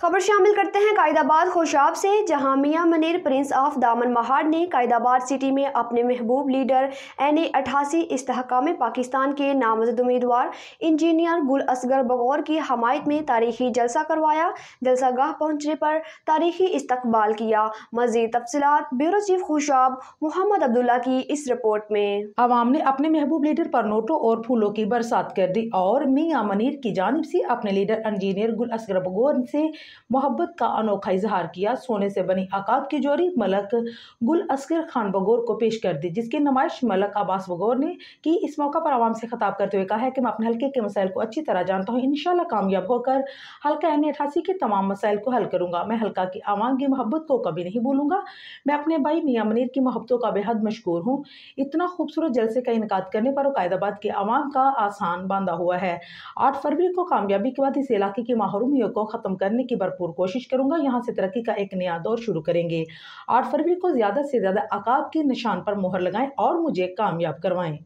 खबर शामिल करते हैं कायदाबाद खुशाब से जहां मियां मनीर प्रिंस ऑफ दामन महाड़ ने कायदाबाद सिटी में अपने महबूब लीडर एन ए अठासी इसका पाकिस्तान के नामजद उम्मीदवार इंजीनियर गुल असगर बगौर की हमायत में तारीखी जलसा करवाया जलसा गाह पहुँचने पर तारीखी इस्तकबाल किया मजीद तफसलत ब्यूरो चीफ खुशाब मोहम्मद अब्दुल्ला की इस रिपोर्ट में आवाम ने अपने महबूब लीडर पर नोटों और फूलों की बरसात कर दी और मियाँ मनीर की जानब से अपने लीडर इंजीनियर गुल असगर बगौर से मोहब्बत का अनोखा इजहार किया सोने से बनी आकाब की जोड़ी मलक गुल असगर खान बगौर को पेश कर दी जिसकी नुमाइश मलक अब्बास बगौर ने की इस मौका पर आवाम से खताब करते हुए कहा है कि मैं अपने हल्के के मसाइल को अच्छी तरह जानता हूँ इन कामयाब होकर हल्का एन अठासी के तमाम मसाइल को हल करूँगा मैं हल्का की आवाम की मोहब्बत को कभी नहीं भूलूंगा मैं अपने भाई मियाँ मनीर की मोहब्बतों का बेहद मशहूर हूँ इतना खूबसूरत जलसे का इनका करने पर कायदाबाद के आवाम का आसान बांधा हुआ है आठ फरवरी को कामयाबी के बाद इस इलाके की माहरूमियों को ख़त्म करने की की भरपूर कोशिश करूंगा यहाँ से तरक्की का एक नया दौर शुरू करेंगे आठ फरवरी को ज़्यादा से ज़्यादा अकाब के निशान पर मोहर लगाएं और मुझे कामयाब करवाएं